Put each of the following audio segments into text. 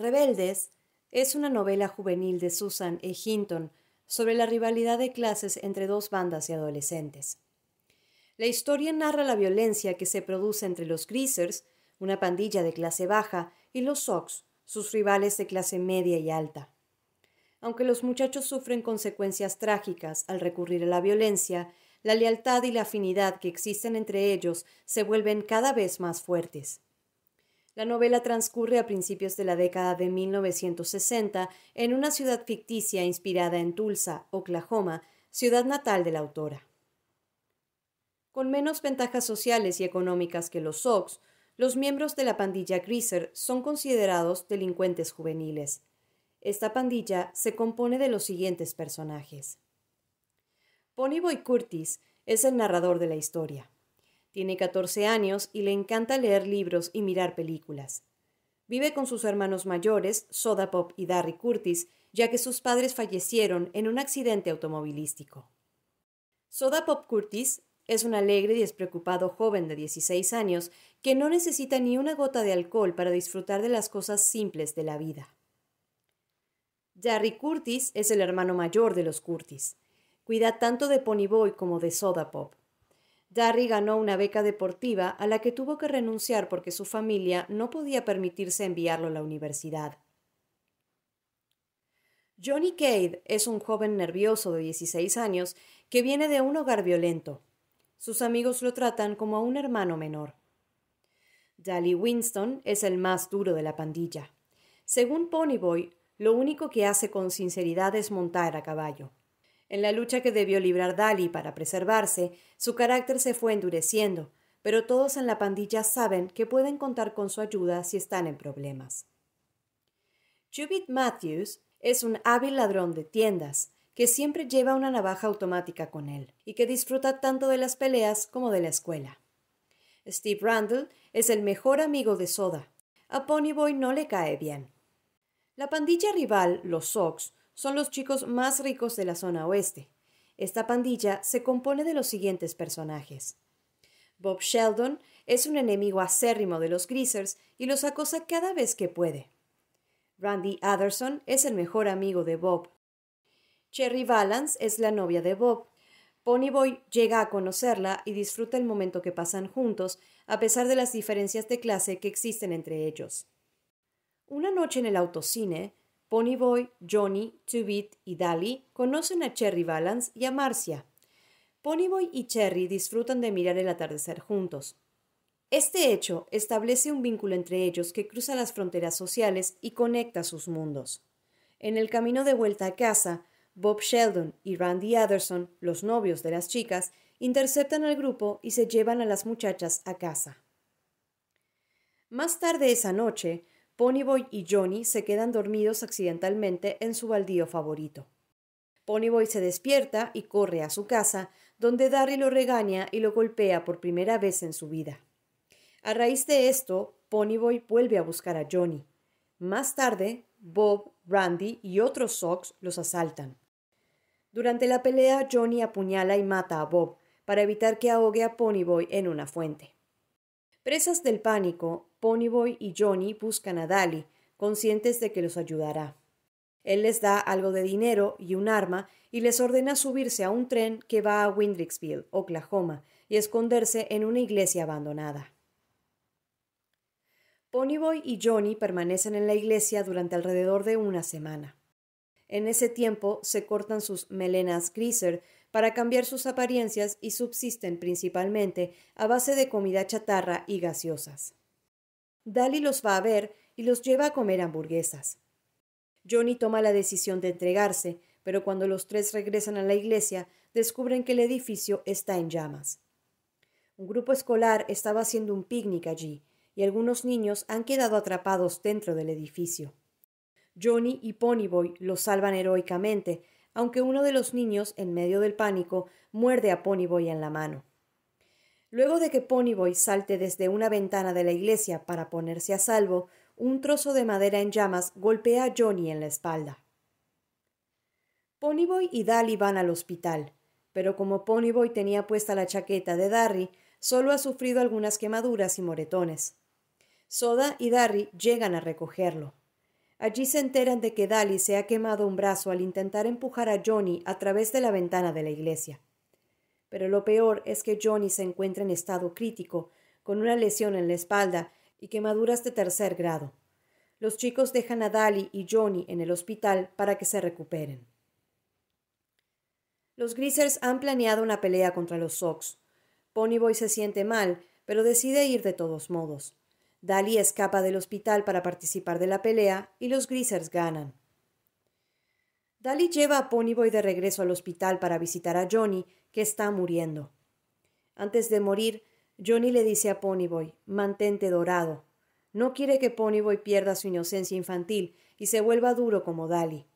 Rebeldes es una novela juvenil de Susan E. Hinton sobre la rivalidad de clases entre dos bandas de adolescentes. La historia narra la violencia que se produce entre los Greasers, una pandilla de clase baja, y los Sox, sus rivales de clase media y alta. Aunque los muchachos sufren consecuencias trágicas al recurrir a la violencia, la lealtad y la afinidad que existen entre ellos se vuelven cada vez más fuertes. La novela transcurre a principios de la década de 1960 en una ciudad ficticia inspirada en Tulsa, Oklahoma, ciudad natal de la autora. Con menos ventajas sociales y económicas que los Sox, los miembros de la pandilla Greaser son considerados delincuentes juveniles. Esta pandilla se compone de los siguientes personajes. Ponyboy Curtis es el narrador de la historia. Tiene 14 años y le encanta leer libros y mirar películas. Vive con sus hermanos mayores, Soda Pop y Darry Curtis, ya que sus padres fallecieron en un accidente automovilístico. Soda Pop Curtis es un alegre y despreocupado joven de 16 años que no necesita ni una gota de alcohol para disfrutar de las cosas simples de la vida. Darry Curtis es el hermano mayor de los Curtis. Cuida tanto de Ponyboy como de Soda Pop. Darry ganó una beca deportiva a la que tuvo que renunciar porque su familia no podía permitirse enviarlo a la universidad. Johnny Cade es un joven nervioso de 16 años que viene de un hogar violento. Sus amigos lo tratan como a un hermano menor. Dally Winston es el más duro de la pandilla. Según Ponyboy, lo único que hace con sinceridad es montar a caballo. En la lucha que debió librar Dali para preservarse, su carácter se fue endureciendo, pero todos en la pandilla saben que pueden contar con su ayuda si están en problemas. jubit Matthews es un hábil ladrón de tiendas, que siempre lleva una navaja automática con él y que disfruta tanto de las peleas como de la escuela. Steve Randall es el mejor amigo de Soda. A Ponyboy no le cae bien. La pandilla rival, los Sox, son los chicos más ricos de la zona oeste. Esta pandilla se compone de los siguientes personajes. Bob Sheldon es un enemigo acérrimo de los Greasers y los acosa cada vez que puede. Randy Adderson es el mejor amigo de Bob. Cherry Valance es la novia de Bob. Ponyboy llega a conocerla y disfruta el momento que pasan juntos, a pesar de las diferencias de clase que existen entre ellos. Una noche en el autocine, Ponyboy, Johnny, Two y Dali conocen a Cherry Valance y a Marcia. Ponyboy y Cherry disfrutan de mirar el atardecer juntos. Este hecho establece un vínculo entre ellos que cruza las fronteras sociales y conecta sus mundos. En el camino de vuelta a casa, Bob Sheldon y Randy Anderson, los novios de las chicas, interceptan al grupo y se llevan a las muchachas a casa. Más tarde esa noche, Ponyboy y Johnny se quedan dormidos accidentalmente en su baldío favorito. Ponyboy se despierta y corre a su casa, donde Darry lo regaña y lo golpea por primera vez en su vida. A raíz de esto, Ponyboy vuelve a buscar a Johnny. Más tarde, Bob, Randy y otros Sox los asaltan. Durante la pelea, Johnny apuñala y mata a Bob para evitar que ahogue a Ponyboy en una fuente. Presas del pánico, Ponyboy y Johnny buscan a Daly, conscientes de que los ayudará. Él les da algo de dinero y un arma y les ordena subirse a un tren que va a Windrixville, Oklahoma, y esconderse en una iglesia abandonada. Ponyboy y Johnny permanecen en la iglesia durante alrededor de una semana. En ese tiempo se cortan sus melenas greaser para cambiar sus apariencias y subsisten principalmente a base de comida chatarra y gaseosas. Dali los va a ver y los lleva a comer hamburguesas. Johnny toma la decisión de entregarse, pero cuando los tres regresan a la iglesia, descubren que el edificio está en llamas. Un grupo escolar estaba haciendo un picnic allí, y algunos niños han quedado atrapados dentro del edificio. Johnny y Ponyboy los salvan heroicamente, aunque uno de los niños, en medio del pánico, muerde a Ponyboy en la mano. Luego de que Ponyboy salte desde una ventana de la iglesia para ponerse a salvo, un trozo de madera en llamas golpea a Johnny en la espalda. Ponyboy y Dali van al hospital, pero como Ponyboy tenía puesta la chaqueta de Darry, solo ha sufrido algunas quemaduras y moretones. Soda y Darry llegan a recogerlo. Allí se enteran de que Dali se ha quemado un brazo al intentar empujar a Johnny a través de la ventana de la iglesia. Pero lo peor es que Johnny se encuentra en estado crítico, con una lesión en la espalda y quemaduras de tercer grado. Los chicos dejan a Dali y Johnny en el hospital para que se recuperen. Los Greasers han planeado una pelea contra los Sox. Ponyboy se siente mal, pero decide ir de todos modos. Dali escapa del hospital para participar de la pelea y los Greasers ganan. Dali lleva a Ponyboy de regreso al hospital para visitar a Johnny, que está muriendo. Antes de morir, Johnny le dice a Ponyboy, mantente dorado. No quiere que Ponyboy pierda su inocencia infantil y se vuelva duro como Dali.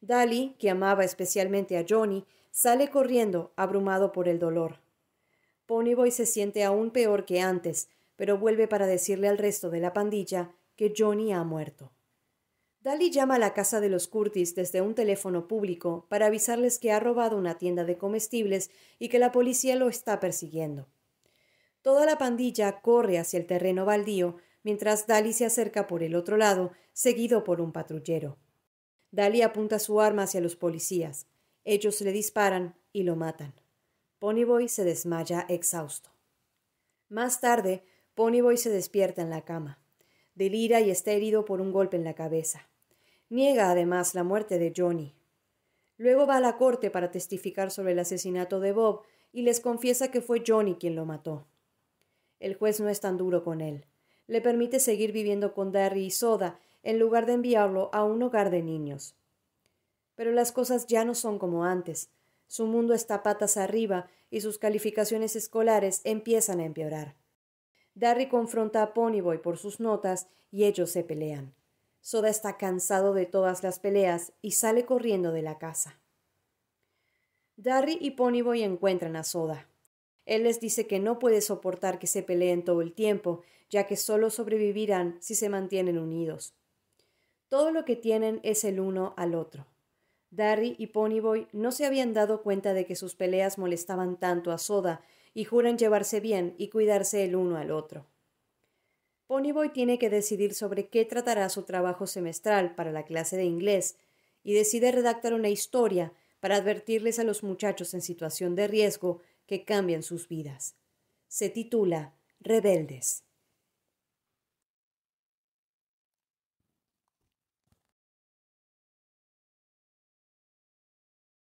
Dali, que amaba especialmente a Johnny, sale corriendo, abrumado por el dolor. Ponyboy se siente aún peor que antes, pero vuelve para decirle al resto de la pandilla que Johnny ha muerto. Dali llama a la casa de los Curtis desde un teléfono público para avisarles que ha robado una tienda de comestibles y que la policía lo está persiguiendo. Toda la pandilla corre hacia el terreno baldío mientras Dali se acerca por el otro lado, seguido por un patrullero. Dali apunta su arma hacia los policías. Ellos le disparan y lo matan. Ponyboy se desmaya exhausto. Más tarde, Ponyboy se despierta en la cama. Delira y está herido por un golpe en la cabeza. Niega además la muerte de Johnny. Luego va a la corte para testificar sobre el asesinato de Bob y les confiesa que fue Johnny quien lo mató. El juez no es tan duro con él. Le permite seguir viviendo con Darry y Soda en lugar de enviarlo a un hogar de niños. Pero las cosas ya no son como antes. Su mundo está patas arriba y sus calificaciones escolares empiezan a empeorar. Darry confronta a Ponyboy por sus notas y ellos se pelean. Soda está cansado de todas las peleas y sale corriendo de la casa. Darry y Ponyboy encuentran a Soda. Él les dice que no puede soportar que se peleen todo el tiempo, ya que solo sobrevivirán si se mantienen unidos. Todo lo que tienen es el uno al otro. Darry y Ponyboy no se habían dado cuenta de que sus peleas molestaban tanto a Soda y juran llevarse bien y cuidarse el uno al otro. Ponyboy tiene que decidir sobre qué tratará su trabajo semestral para la clase de inglés y decide redactar una historia para advertirles a los muchachos en situación de riesgo que cambian sus vidas. Se titula Rebeldes.